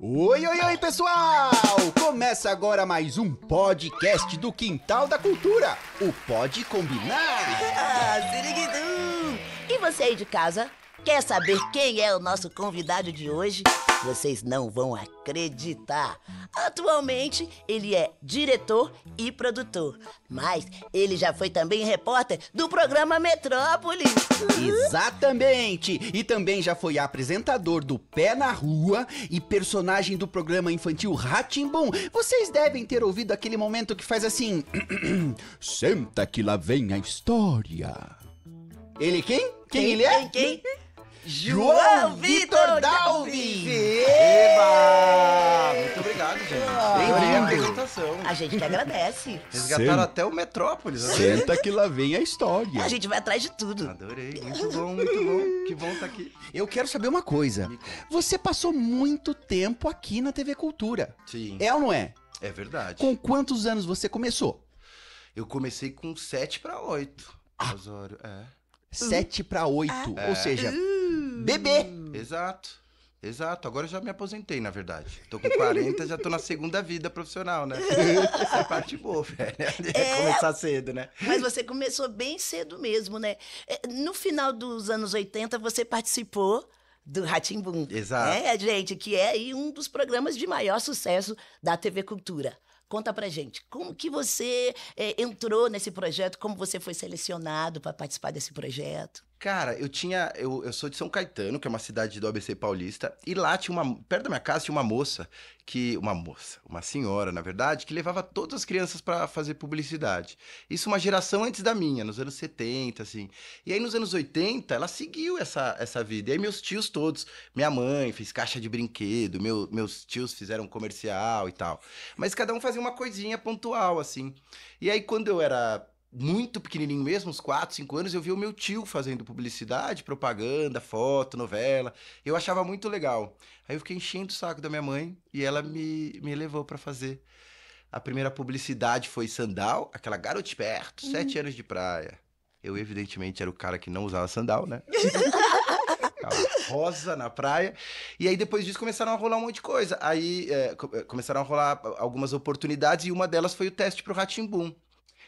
Oi, oi, oi, pessoal! Começa agora mais um podcast do Quintal da Cultura, o Pode Combinar. Ah, e você aí de casa, quer saber quem é o nosso convidado de hoje? Vocês não vão acreditar. Atualmente, ele é diretor e produtor, mas ele já foi também repórter do programa Metrópolis. Exatamente! E também já foi apresentador do Pé na Rua e personagem do programa infantil Ratimbum. Vocês devem ter ouvido aquele momento que faz assim: Senta que lá vem a história. Ele quem? Quem, quem ele é? Quem, quem? João Vitor Dalvi! Eba! Muito obrigado, gente. Bem-vindo. a apresentação. A gente que agradece. Resgataram Sim. até o Metrópolis. Né? Senta que lá vem a história. A gente vai atrás de tudo. Adorei. Muito bom, muito bom. Que bom estar tá aqui. Eu quero saber uma coisa. Você passou muito tempo aqui na TV Cultura. Sim. É ou não é? É verdade. Com quantos anos você começou? Eu comecei com 7 para 8. Ah. é. 7 para 8, ah. ou seja, é. Bebê! Hum. Exato. Exato, agora eu já me aposentei, na verdade. Tô com 40, já tô na segunda vida profissional, né? Essa é a parte boa, velho. É, é, começar cedo, né? Mas você começou bem cedo mesmo, né? É, no final dos anos 80, você participou do Ratimbum. Exato. É, gente, que é aí um dos programas de maior sucesso da TV Cultura. Conta pra gente, como que você é, entrou nesse projeto, como você foi selecionado para participar desse projeto? Cara, eu tinha. Eu, eu sou de São Caetano, que é uma cidade do ABC paulista, e lá tinha uma. Perto da minha casa tinha uma moça, que. Uma moça, uma senhora, na verdade, que levava todas as crianças para fazer publicidade. Isso uma geração antes da minha, nos anos 70, assim. E aí nos anos 80, ela seguiu essa, essa vida. E aí meus tios todos, minha mãe fez caixa de brinquedo, meu, meus tios fizeram comercial e tal. Mas cada um fazia uma coisinha pontual, assim. E aí quando eu era muito pequenininho mesmo, uns 4, 5 anos, eu vi o meu tio fazendo publicidade, propaganda, foto, novela. Eu achava muito legal. Aí eu fiquei enchendo o saco da minha mãe e ela me, me levou para fazer. A primeira publicidade foi Sandal, aquela garota esperto, uhum. sete anos de praia. Eu, evidentemente, era o cara que não usava sandal, né? rosa na praia. E aí, depois disso, começaram a rolar um monte de coisa. Aí, é, é começaram a rolar algumas oportunidades e uma delas foi o teste pro Ratimbum.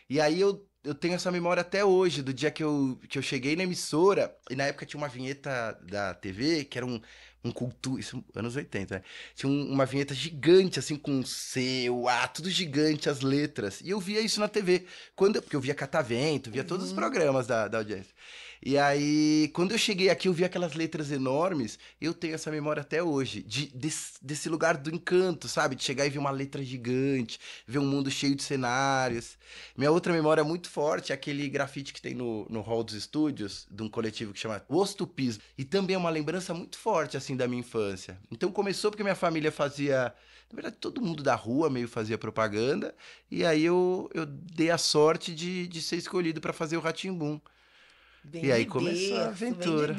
E aí, eu eu tenho essa memória até hoje, do dia que eu, que eu cheguei na emissora, e na época tinha uma vinheta da TV, que era um, um culto, isso anos 80, né? Tinha um, uma vinheta gigante, assim, com C, o A, tudo gigante, as letras. E eu via isso na TV, quando, porque eu via Catavento, via uhum. todos os uhum. programas da, da audiência. E aí, quando eu cheguei aqui, eu vi aquelas letras enormes. Eu tenho essa memória até hoje, de, desse, desse lugar do encanto, sabe? De chegar e ver uma letra gigante, ver um mundo cheio de cenários. Minha outra memória muito forte é aquele grafite que tem no, no hall dos estúdios, de um coletivo que chama Ostupismo. E também é uma lembrança muito forte, assim, da minha infância. Então começou porque minha família fazia. Na verdade, todo mundo da rua meio fazia propaganda. E aí eu, eu dei a sorte de, de ser escolhido para fazer o Ratimbum e aí começou a aventura.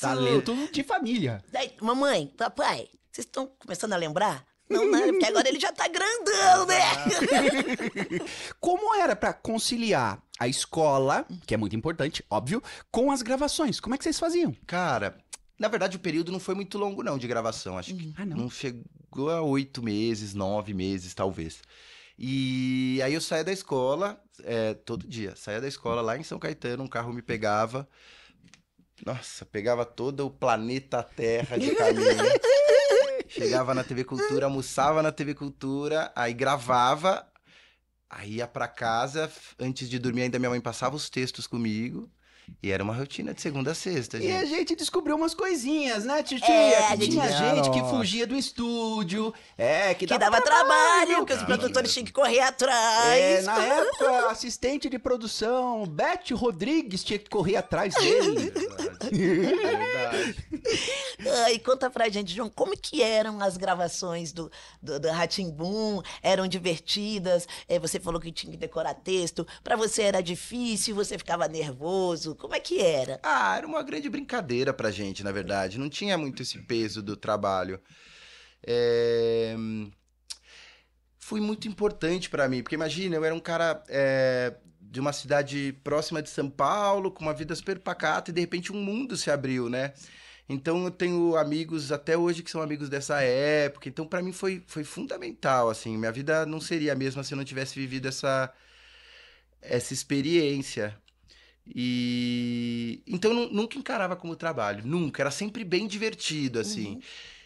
Talento de família. Daí, mamãe, papai, vocês estão começando a lembrar? Não, não, né? porque agora ele já tá grandão, né? Como era para conciliar a escola, que é muito importante, óbvio, com as gravações? Como é que vocês faziam? Cara, na verdade o período não foi muito longo não de gravação, acho que hum. ah, não. não chegou a oito meses, nove meses talvez. E aí eu saía da escola, é, todo dia, saía da escola lá em São Caetano, um carro me pegava. Nossa, pegava todo o planeta Terra de caminho. Chegava na TV Cultura, almoçava na TV Cultura, aí gravava, aí ia pra casa, antes de dormir ainda minha mãe passava os textos comigo. E era uma rotina de segunda a sexta, gente. E a gente descobriu umas coisinhas, né, titia? É, tinha gente que fugia do estúdio, é, que, que dava, dava trabalho, trabalho, que os produtores tinham que correr atrás. É, na época, assistente de produção, Beth Rodrigues tinha que correr atrás dele. É Ai, conta pra gente, João, como que eram as gravações do, do, do Boom? Eram divertidas? É, você falou que tinha que decorar texto. Pra você era difícil? Você ficava nervoso? Como é que era? Ah, era uma grande brincadeira pra gente, na verdade. Não tinha muito esse peso do trabalho. É... Hum, foi muito importante para mim, porque imagina, eu era um cara é de uma cidade próxima de São Paulo, com uma vida super pacata, e de repente um mundo se abriu, né? Então eu tenho amigos até hoje que são amigos dessa época. Então para mim foi, foi fundamental, assim, minha vida não seria a mesma se eu não tivesse vivido essa essa experiência. E então eu nunca encarava como trabalho, nunca, era sempre bem divertido assim. Uhum.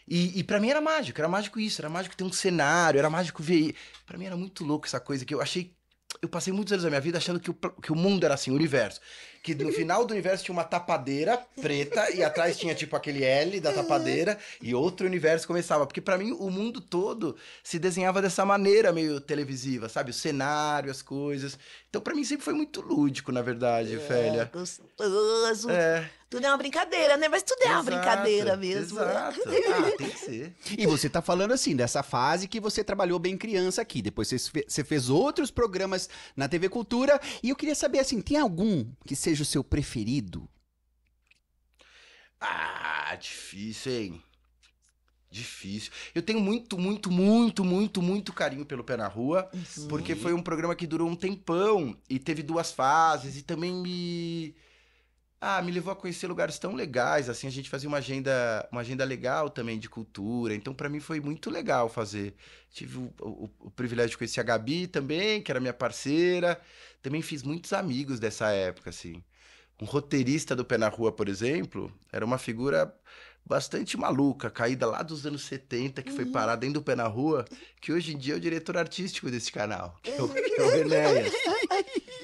E, e para mim era mágico, era mágico isso, era mágico ter um cenário, era mágico ver. Para mim era muito louco essa coisa que eu achei eu passei muitos anos da minha vida achando que o, que o mundo era assim, o universo que no final do universo tinha uma tapadeira preta e atrás tinha tipo aquele L da tapadeira e outro universo começava. Porque para mim o mundo todo se desenhava dessa maneira meio televisiva, sabe? O cenário, as coisas. Então para mim sempre foi muito lúdico, na verdade, é, Gostoso. É. Tudo é uma brincadeira, né? Mas tudo é exato, uma brincadeira mesmo. Né? Exato. Ah, tem que ser. E você tá falando assim, dessa fase que você trabalhou bem criança aqui. Depois você fez outros programas na TV Cultura. E eu queria saber, assim, tem algum que seja seja o seu preferido? Ah, difícil, hein? Difícil. Eu tenho muito, muito, muito, muito, muito carinho pelo Pé na Rua, Sim. Uhum. porque foi um programa que durou um tempão e teve duas fases e também me ah, me levou a conhecer lugares tão legais, assim, a gente fazia uma agenda, uma agenda legal também de cultura. Então, para mim foi muito legal fazer. Tive o, o, o, privilégio de conhecer a Gabi também, que era minha parceira. Também fiz muitos amigos dessa época, assim. Um roteirista do Pé na Rua, por exemplo, era uma figura bastante maluca, caída lá dos anos 70, que foi uhum. parar dentro do Pé na Rua, que hoje em dia é o diretor artístico desse canal, que é o, uhum. que é o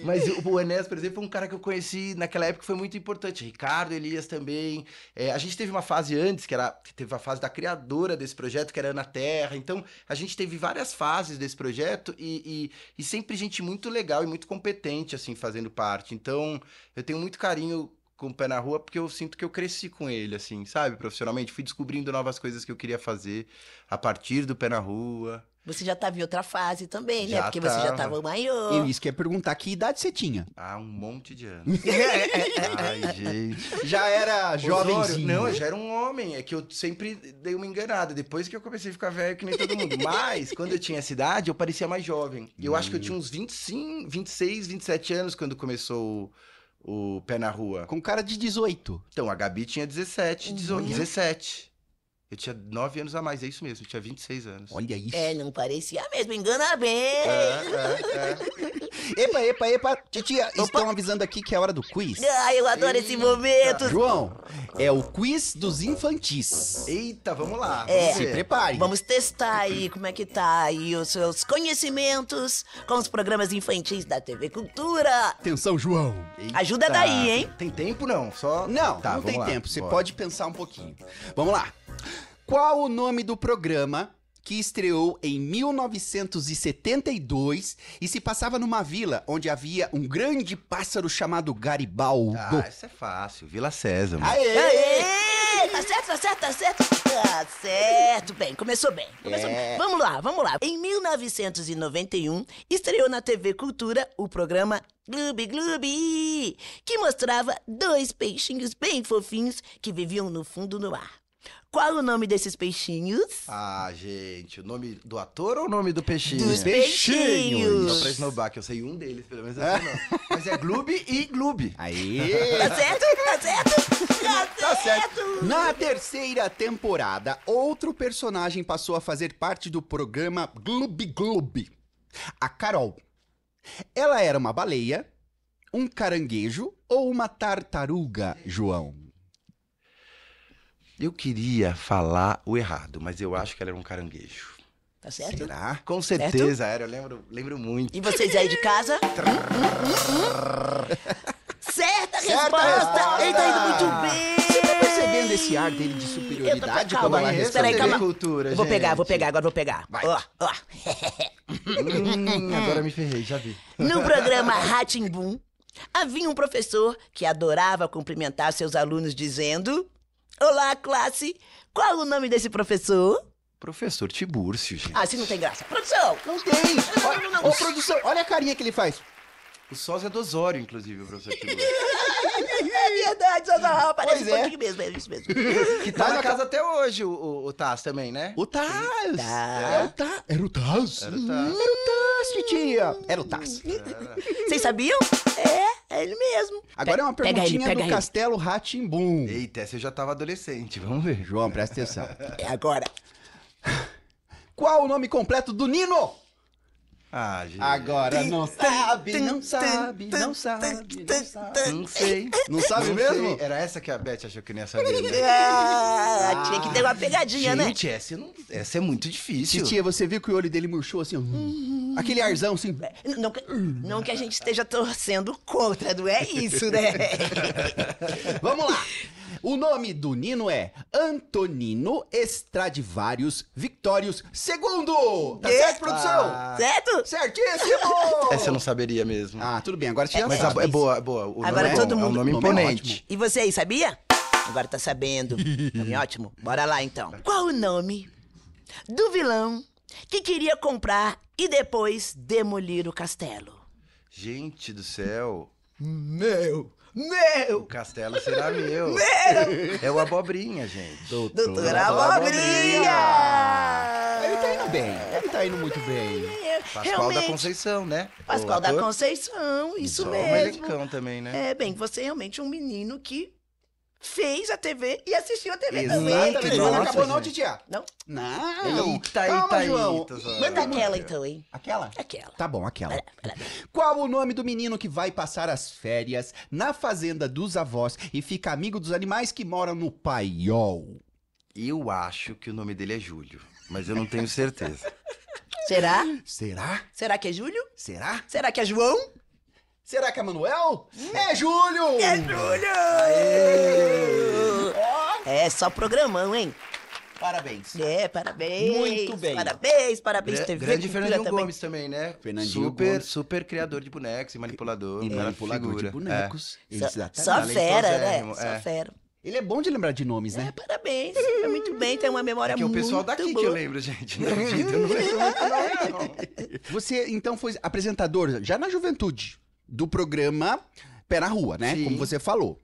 Mas o Enéas, por exemplo, é um cara que eu conheci naquela época foi muito importante. Ricardo Elias também. É, a gente teve uma fase antes, que era teve a fase da criadora desse projeto, que era Ana Terra. Então, a gente teve várias fases desse projeto e, e, e sempre gente muito legal e muito competente, assim, fazendo parte. Então, eu tenho muito carinho com o pé na rua, porque eu sinto que eu cresci com ele, assim, sabe? Profissionalmente, fui descobrindo novas coisas que eu queria fazer a partir do pé na rua. Você já estava em outra fase também, né? já né? Porque tava. você já estava maior. Eu isso quer perguntar que idade você tinha. Ah, um monte de anos. É, é, é. Ai, gente. Já era jovemzinho? Não, eu já era um homem. É que eu sempre dei uma enganada. Depois que eu comecei a ficar velho que nem todo mundo. Mas, quando eu tinha essa idade, eu parecia mais jovem. Eu hum. acho que eu tinha uns 25, 26, 27 anos quando começou o, o Pé na Rua. Com cara de 18. Então, a Gabi tinha 17, 18, uhum. 17. Eu tinha 9 anos a mais, é isso mesmo, eu tinha 26 anos. Olha isso. É, não parecia mesmo, engana bem. É, é, é. epa, epa, epa, titia, Opa. estão avisando aqui que é hora do quiz. Ah, eu adoro Eita. esse momento. João, é o quiz dos infantis. Eita, vamos lá. É. Vamos é, se prepare. Vamos testar aí como é que tá aí os seus conhecimentos com os programas infantis da TV Cultura. Atenção, João. Eita. Ajuda daí, hein? Tem tempo não, só... Não, tá, não tem lá. tempo, você pode pensar um pouquinho. Vamos lá. Qual o nome do programa que estreou em 1972 e se passava numa vila onde havia um grande pássaro chamado Garibaldo? Ah, isso é fácil. Vila César. Aê! Aê! Tá certo, tá certo, tá certo. Tá certo. Bem, começou bem. Começou é. bem. Vamos lá, vamos lá. Em 1991, estreou na TV Cultura o programa Gloob Gloob, que mostrava dois peixinhos bem fofinhos que viviam no fundo do mar. Qual o nome desses peixinhos? Ah, gente, o nome do ator ou o nome do peixinho? Dos peixinhos! Só pra esnobar, que eu sei um deles, pelo menos eu é. sei não. Mas é Gloob e Gloob. Aí! Tá certo, tá certo, tá, tá certo! Tá certo! Na terceira temporada, outro personagem passou a fazer parte do programa Gloob Gloob. A Carol. Ela era uma baleia, um caranguejo ou uma tartaruga, João? Eu queria falar o errado, mas eu acho que ela era um caranguejo. Tá certo? Será? Com certeza certo? era, eu lembro, lembro muito. E vocês aí de casa? certa, certa resposta! Ele tá indo muito bem! Você tá percebendo esse ar dele de superioridade? Eu Calma, como é peraí, calma. Cultura, vou pegar, vou pegar, agora vou pegar. Vai. Ó, ó. hum, agora me ferrei, já vi. No programa Ratimbum, havia um professor que adorava cumprimentar seus alunos dizendo... Olá, classe! Qual o nome desse professor? Professor Tibúrcio, gente. Ah, assim não tem graça. Produção! Não tem! Ô, produção, olha a carinha que ele faz. O sósia do Osório, inclusive, o professor Tibúrcio. é verdade, sósia Raul, parece pois é. mesmo, é isso mesmo. que tá Mas na casa até hoje, o, o, o Taz também, né? O Taz! Tá. É o Taz. Era o Taz? Era o Taz. Era o Taz, titia. Era o Taz. Vocês sabiam? É. É ele mesmo. Agora é uma perguntinha ele, do ele. Castelo Ratimbum. Eita, você já estava adolescente, vamos ver. João, presta atenção. É agora. Qual o nome completo do Nino? Ah, gente. Agora não sabe, não sabe, não sabe, não sabe. Não sei. Não sabe não mesmo? Sei. Era essa que a Beth achou que não ia saber. Né? Ah, ah, tinha que ter uma pegadinha, gente, né? Gente, essa, essa é muito difícil. Titia, você viu que o olho dele murchou assim? Hum. Aquele arzão assim. É, não, que, não que a gente esteja torcendo contra, não é isso, né? Vamos lá. O nome do Nino é Antonino Estradivarius Victorius II. Tá certo, produção? Ah. Certo? Certíssimo! Essa eu não saberia mesmo. Ah, tudo bem, agora tinha é, Mas é boa, é boa. O agora é todo mundo. É um nome imponente. É e você aí, sabia? Agora tá sabendo. nome ótimo. Bora lá então. Qual o nome do vilão que queria comprar e depois demolir o castelo? Gente do céu. Meu! Meu! Né, o castelo será meu. meu! Né, é o abobrinha, gente. Doutor, Doutor abobrinha. Ele tá indo bem. Ele tá indo muito bem. Pascoal realmente. da Conceição, né? Pascoal da Conceição, isso Só mesmo. Um também, né? É, bem, você é realmente um menino que fez a TV e assistiu a TV Exatamente. também. não acabou não, Titiá. Não? Não. Eita, Calma, eita, João. eita. Manda aquela então, hein? Aquela? Aquela. Tá bom, aquela. Qual o nome do menino que vai passar as férias na fazenda dos avós e fica amigo dos animais que moram no paiol? Eu acho que o nome dele é Júlio, mas eu não tenho certeza. Será? Será? Será que é Júlio? Será? Será que é João? Será que é Manuel? É Júlio! É Júlio! Ó. É só programão, hein? Parabéns. É, parabéns. Muito bem. Parabéns, parabéns, Gra TV. Grande Cultura Fernandinho também. Gomes também, né? Fernandinho super, Gomes. super criador de bonecos e manipulador. Ele é, manipulador figura. de bonecos. É. Ele só, só fera, é, né? Só é. fera. Ele é bom de lembrar de nomes, né? É, parabéns. É muito bem, tem uma memória muito boa. É que o pessoal daqui boa. que eu lembro, gente. Não acredito, eu não lembro muito nome, não. Você, então, foi apresentador já na juventude do programa Pé na Rua, né? Sim. Como você falou.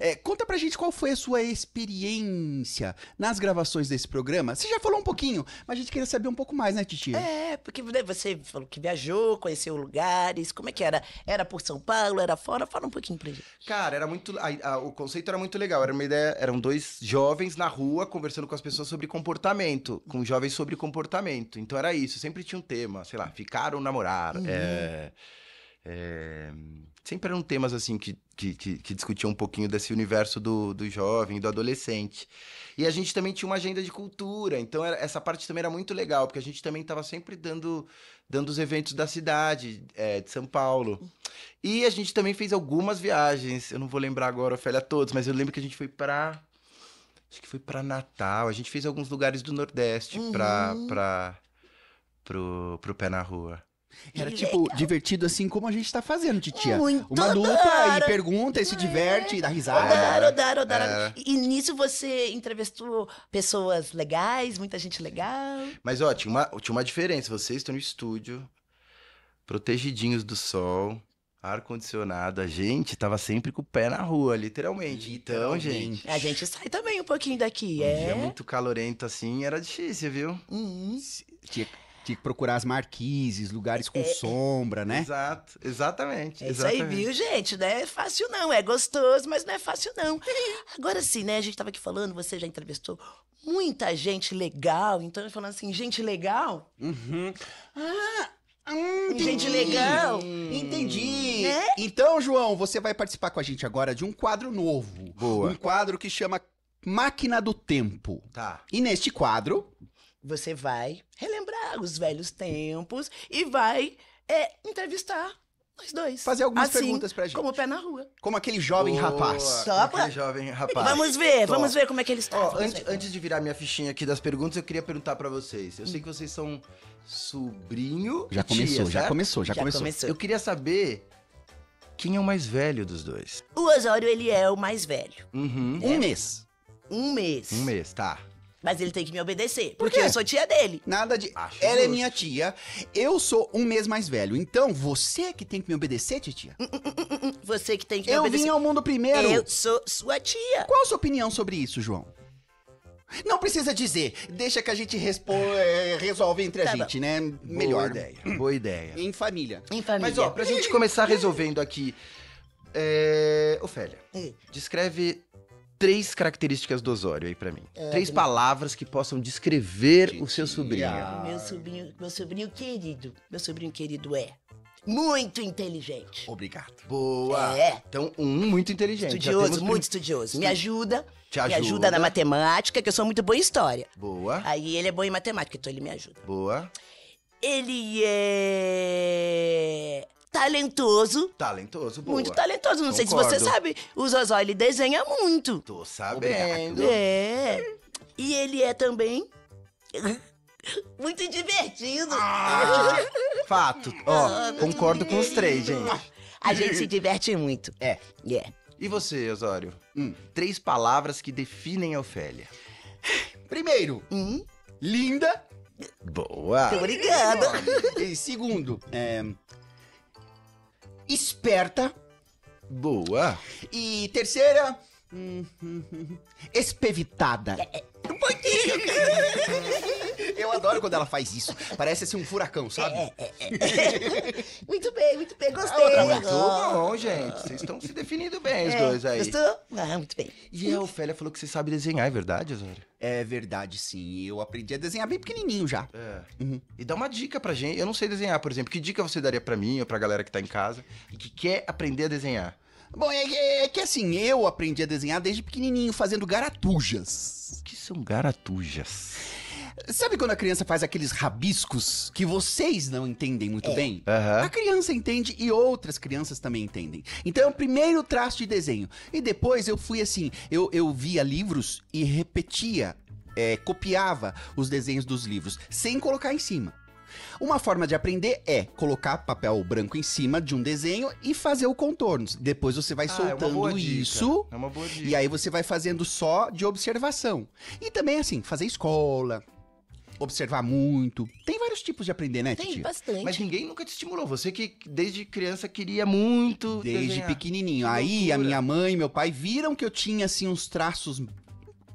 É, conta pra gente qual foi a sua experiência nas gravações desse programa. Você já falou um pouquinho, mas a gente queria saber um pouco mais, né, Titi? É, porque né, você falou que viajou, conheceu lugares, como é que era? Era por São Paulo, era fora? Fala um pouquinho pra gente. Cara, era muito. A, a, o conceito era muito legal. Era uma ideia. Eram dois jovens na rua conversando com as pessoas sobre comportamento, com jovens sobre comportamento. Então era isso, sempre tinha um tema, sei lá, ficaram namorar. Uhum. É é... Sempre eram temas assim que, que, que, que discutiam um pouquinho desse universo do, do jovem, do adolescente. E a gente também tinha uma agenda de cultura, então era, essa parte também era muito legal, porque a gente também estava sempre dando, dando os eventos da cidade, é, de São Paulo. E a gente também fez algumas viagens, eu não vou lembrar agora, Ofélia, todos, mas eu lembro que a gente foi para Acho que foi para Natal, a gente fez alguns lugares do Nordeste uhum. para. Pra... Pro, pro pé na rua. Era, tipo, divertido assim como a gente tá fazendo, titia. Muito Uma lupa e pergunta e se é. diverte, e dá risada. Odara, odara, odara. É. E nisso você entrevistou pessoas legais, muita gente legal. Mas, ó, tinha uma, tinha uma diferença. Vocês estão no estúdio, protegidinhos do sol, ar-condicionado. A gente tava sempre com o pé na rua, literalmente. Então, gente... A gente sai também um pouquinho daqui, um é? muito calorento assim, era difícil, viu? Uhum. Tinha tinha que procurar as marquises, lugares com é, é. sombra, né? Exato, exatamente. É isso exatamente. aí, viu, gente? Não é fácil, não. É gostoso, mas não é fácil, não. Agora sim, né? A gente estava aqui falando, você já entrevistou muita gente legal. Então, eu falando assim, gente legal? Uhum. Ah! Hum, gente legal. Entendi. Né? né? Então, João, você vai participar com a gente agora de um quadro novo. Boa. Um quadro que chama Máquina do Tempo. Tá. E neste quadro, você vai relembrar os velhos tempos e vai é, entrevistar nós dois. Fazer algumas assim, perguntas pra gente. Como o pé na rua. Como aquele jovem Boa, rapaz. Só pra... aquele jovem rapaz. Vamos ver, Top. vamos ver como é que ele está. antes, antes, de virar minha fichinha aqui das perguntas, eu queria perguntar para vocês. Eu hum. sei que vocês são sobrinho. Já começou, tia, já, começou já, já começou, já começou. Eu queria saber quem é o mais velho dos dois? O Osório, ele é o mais velho. Uhum. Um mês. Um mês. Um mês, tá. Mas ele tem que me obedecer, Por porque quê? eu sou tia dele. Nada de. Acho ela é minha tia, eu sou um mês mais velho. Então você é que tem que me obedecer, titia. Hum, hum, hum, você que tem que me Eu obedecer. vim ao mundo primeiro. Eu sou sua tia. Qual a sua opinião sobre isso, João? Não precisa dizer. Deixa que a gente respo- eh, resolve entre Tá a bom. gente, né? Melhor. Boa ideia. Boa ideia. Em família. Em família. Mas ó, pra gente começar resolvendo aqui. É... Ofélia, descreve três características do Osório aí para mim. É, três palavras que possam descrever que o seu sobrinho. Ah. Meu sobrinho, meu sobrinho querido. Meu sobrinho querido é muito inteligente. Obrigado. Boa. É. Então, um muito inteligente. Estudioso, muito estudioso. Me ajuda. Te ajuda. Me ajuda na matemática, que eu sou muito boa em história. Boa. Aí ele é bom em matemática, então ele me ajuda. Boa. Ele é talentoso. Talentoso, boa. Muito talentoso. Não Concordo. sei se você sabe, o Zozó, ele desenha muito. Tô sabendo. É. E ele é também... muito divertido. Ah, fato. Ó, ah, concordo com os três, gente. A gente se diverte muito. É. Yeah. É. E você, Osório? Hum. Três palavras que definem a Ofélia. Primeiro, hum? linda. Boa. Muito obrigada. E segundo, é, esperta. Boa. E terceira. Hum, hum, hum, espevitada. É, é um pouquinho. Eu adoro quando ela faz isso. Parece assim um furacão, sabe? É, é, é. muito bem, muito bem. Ah, Gostei. Ah, muito bom, gente. Vocês estão se definindo bem, os é, dois aí. Gostou? Ah, muito bem. E a Ofélia falou que você sabe desenhar, é verdade, Osório? É verdade, sim. Eu aprendi a desenhar bem pequenininho já. É. Uhum. E dá uma dica pra gente. Eu não sei desenhar, por exemplo. Que dica você daria pra mim ou pra galera que tá em casa e que quer aprender a desenhar? Bom, é, é, é, que assim, eu aprendi a desenhar desde pequenininho fazendo garatujas. O que são garatujas? Sabe quando a criança faz aqueles rabiscos que vocês não entendem muito é. bem? Uhum. A criança entende e outras crianças também entendem. Então é o primeiro traço de desenho. E depois eu fui assim, eu, eu via livros e repetia é, copiava os desenhos dos livros, sem colocar em cima. Uma forma de aprender é colocar papel branco em cima de um desenho e fazer o contorno. Depois você vai ah, é soltando é isso. É uma boa dica. E aí você vai fazendo só de observação. E também, assim, fazer escola, observar muito. Tem vários tipos de aprender, né, Tem bastante. Mas ninguém nunca te estimulou. Você que desde criança queria muito. Desde desenhar. pequenininho. Que Aí loucura. a minha mãe e meu pai viram que eu tinha assim uns traços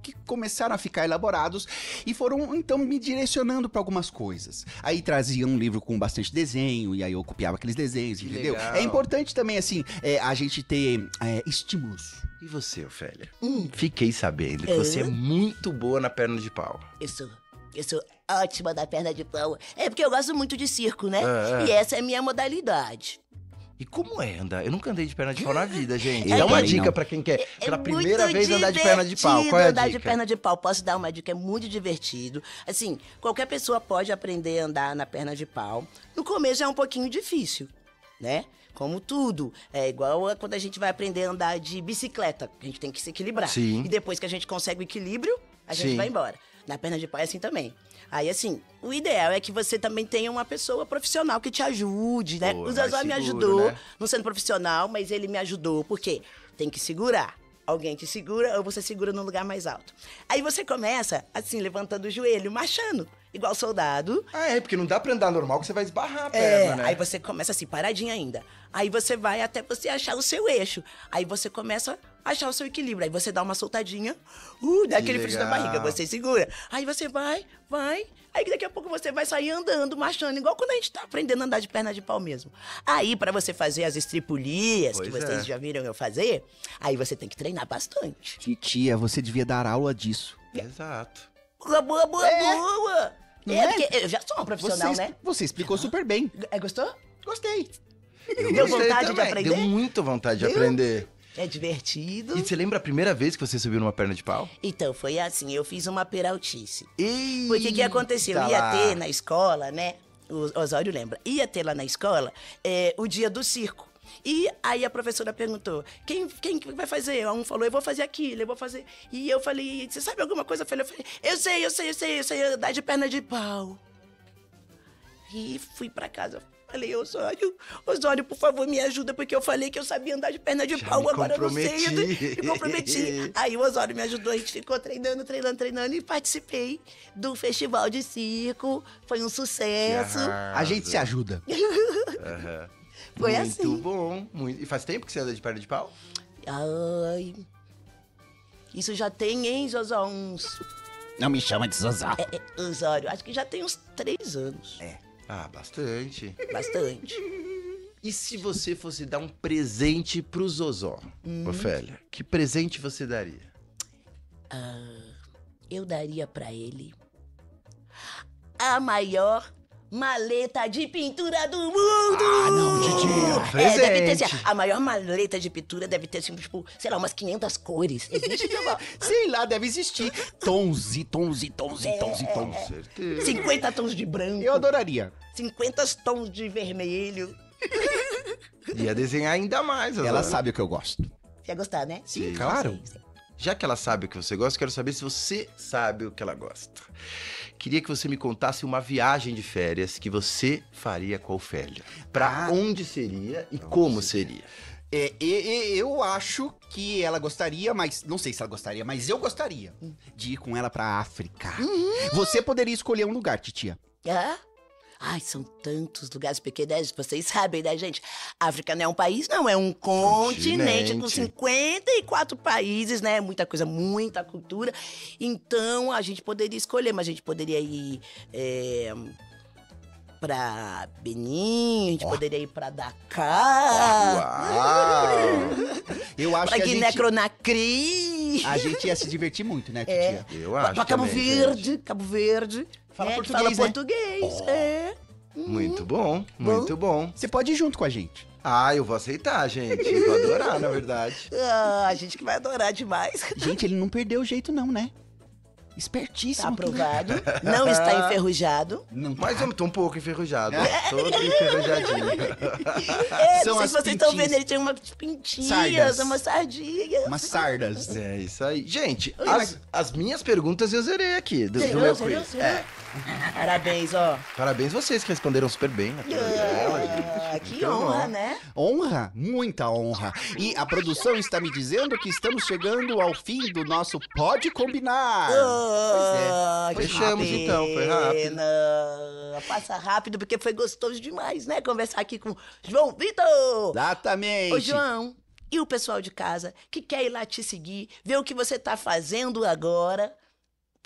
que começaram a ficar elaborados e foram então me direcionando para algumas coisas. Aí trazia um livro com bastante desenho e aí eu copiava aqueles desenhos, que entendeu? Legal. É importante também, assim, é, a gente ter é, estímulos. E você, Ofélia? Hum. Fiquei sabendo que você é muito boa na perna de pau. Eu sou. Eu sou ótima da perna de pau. É porque eu gosto muito de circo, né? Ah, e essa é a minha modalidade. E como é andar? Eu nunca andei de perna de pau na vida, gente. É, é uma dica para quem quer, é, é pela primeira vez, andar de perna de pau. Qual é a andar dica? de perna de pau. Posso dar uma dica? É muito divertido. Assim, qualquer pessoa pode aprender a andar na perna de pau. No começo é um pouquinho difícil, né? Como tudo. É igual a quando a gente vai aprender a andar de bicicleta. A gente tem que se equilibrar. Sim. E depois que a gente consegue o equilíbrio, a gente Sim. vai embora na perna de pai assim também. Aí, assim, o ideal é que você também tenha uma pessoa profissional que te ajude, né? Boa, o Zazó me ajudou, né? não sendo profissional, mas ele me ajudou, porque tem que segurar. Alguém te segura ou você segura num lugar mais alto. Aí você começa, assim, levantando o joelho, marchando igual soldado. Ah, é, porque não dá pra andar normal que você vai esbarrar a é, perna, é, né? Aí você começa assim, paradinha ainda. Aí você vai até você achar o seu eixo. Aí você começa a achar o seu equilíbrio. Aí você dá uma soltadinha, uh, dá aquele frio na barriga, você segura. Aí você vai, vai. Aí daqui a pouco você vai sair andando, marchando, igual quando a gente tá aprendendo a andar de perna de pau mesmo. Aí, para você fazer as estripulias pois que vocês é. já viram eu fazer, aí você tem que treinar bastante. Titia, você devia dar aula disso. Exato. Boa, boa, boa, é. boa! É, é, porque eu já sou uma profissional, você, né? Você explicou super bem. É, gostou? Gostei. Eu Deu vontade também. de aprender? Deu muito vontade Deu? de aprender. É divertido. E você lembra a primeira vez que você subiu numa perna de pau? Então, foi assim, eu fiz uma peraltice. Porque o que aconteceu? Eu tá ia ter na escola, né? O Osório lembra. Ia ter lá na escola é, o dia do circo. E aí a professora perguntou: quem, quem vai fazer? Um falou: eu vou fazer aquilo, eu vou fazer. E eu falei: você sabe alguma coisa? Eu falei: eu sei, eu sei, eu sei, eu sei andar de perna de pau. E fui para casa. Falei, Osório, Osório, por favor, me ajuda, porque eu falei que eu sabia andar de perna de Já pau, agora eu não sei. Me comprometi. Aí o Osório me ajudou, a gente ficou treinando, treinando, treinando e participei do festival de circo. Foi um sucesso. A gente se ajuda. Uhum. Foi muito assim. Muito bom. Muito... E faz tempo que você anda de perna de pau? Ai. Isso já tem, hein, Zozó? Uns. Não me chama de Zozó. É, é, Osório, acho que já tem uns três anos. É. Ah, bastante. Bastante. E se você fosse dar um presente pro Zozó, hum. Ofélia? Que presente você daria? Ah, eu daria para ele a maior maleta de pintura do mundo! Ah, não, Didi, é, deve ter, assim, a maior maleta de pintura deve ter, assim, tipo, sei lá, umas 500 cores. Existe, sei lá, deve existir. Tons e tons e tons e é, tons e é, tons. É, 50 tons de branco. Eu adoraria. 50 tons de vermelho. Ia desenhar ainda mais. Ela horas. sabe o que eu gosto. Você ia gostar, né? Sim, sim claro. Sim, sim. Já que ela sabe o que você gosta, quero saber se você sabe o que ela gosta. Queria que você me contasse uma viagem de férias que você faria com a Ofélia. Para ah, onde seria e como seria? seria? É, eu acho que ela gostaria, mas não sei se ela gostaria, mas eu gostaria de ir com ela para África. Uhum. Você poderia escolher um lugar, titia. É? Ai, são tantos lugares pequenos, vocês sabem, né, gente? África não é um país, não, é um continente, continente. com 54 países, né? Muita coisa, muita cultura. Então, a gente poderia escolher, mas a gente poderia ir. É pra Benin, a gente oh. poderia ir pra Dakar. Oh, Eu acho pra que Guiné a gente... A gente ia se divertir muito, né, Titia? É. Eu acho pra Cabo também, Verde, Cabo Verde. Fala é, português. Fala né? português. Oh. É. Uhum. Muito bom, muito bom. Você pode ir junto com a gente. Ah, eu vou aceitar, gente. Eu vou adorar, na verdade. Ah, a gente que vai adorar demais. Gente, ele não perdeu o jeito, não, né? Espertíssimo. Tá é. aprovado. Não está enferrujado. Não tá. Mas eu tô um pouco enferrujado. É. Todo enferrujadinho. É, São não sei se vocês estão vendo, ele tem umas pintinhas, sardas. sardinha. Umas sardas. É, isso aí. Gente, as, as, minhas perguntas eu zerei aqui. Do, Zerou, do meu quiz. É. Parabéns, ó. Parabéns vocês que responderam super bem. Ah, né? Que então, honra, ó. né? Honra, muita honra. E a produção está me dizendo que estamos chegando ao fim do nosso Pode Combinar. Oh, pois é. Fechamos rápido. então, foi rápido. Passa rápido porque foi gostoso demais, né? Conversar aqui com João Vitor. Exatamente. Ô, João, e o pessoal de casa que quer ir lá te seguir, ver o que você está fazendo agora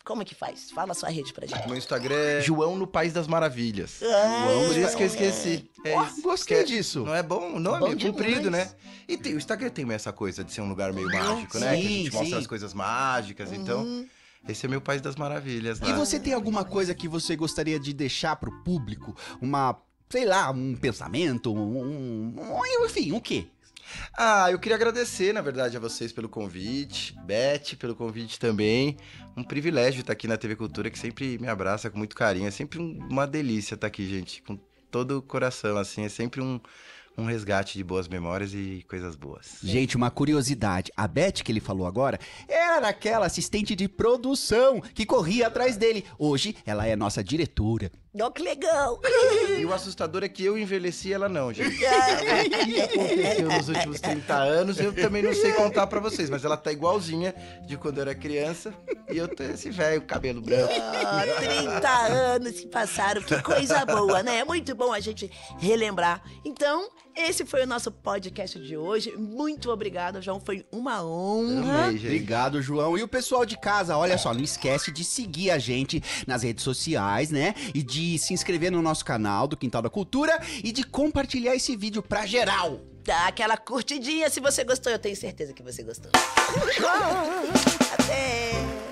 como é que faz? Fala sua rede pra gente. Meu Instagram é João no País das Maravilhas. Ah, João, por isso que eu esqueci. É, oh, gostei que é, disso. Não é bom o nome? É bom é comprido, né? E tem, o Instagram tem essa coisa de ser um lugar meio mágico, né? que a gente sim. mostra as coisas mágicas, uhum. então... Esse é meu país das maravilhas. Né? E você tem alguma coisa que você gostaria de deixar pro público? Uma, sei lá, um pensamento, um, um, um enfim, o um quê? Ah, eu queria agradecer, na verdade, a vocês pelo convite, Beth pelo convite também. Um privilégio estar aqui na TV Cultura, que sempre me abraça com muito carinho. É sempre uma delícia estar aqui, gente, com todo o coração, assim. É sempre um, um resgate de boas memórias e coisas boas. Gente, uma curiosidade. A Beth que ele falou agora era aquela assistente de produção que corria atrás dele. Hoje, ela é nossa diretora, Ó que legal! E o assustador é que eu envelheci ela não, gente. aconteceu nos últimos 30 anos, eu também não sei contar pra vocês, mas ela tá igualzinha de quando eu era criança e eu tô esse velho cabelo branco. Oh, 30 anos se passaram, que coisa boa, né? É muito bom a gente relembrar. Então, esse foi o nosso podcast de hoje. Muito obrigado, João. Foi uma honra. Amei, obrigado, João. E o pessoal de casa, olha só, não esquece de seguir a gente nas redes sociais, né? E de se inscrever no nosso canal do Quintal da Cultura e de compartilhar esse vídeo pra geral. Dá aquela curtidinha se você gostou. Eu tenho certeza que você gostou. Até!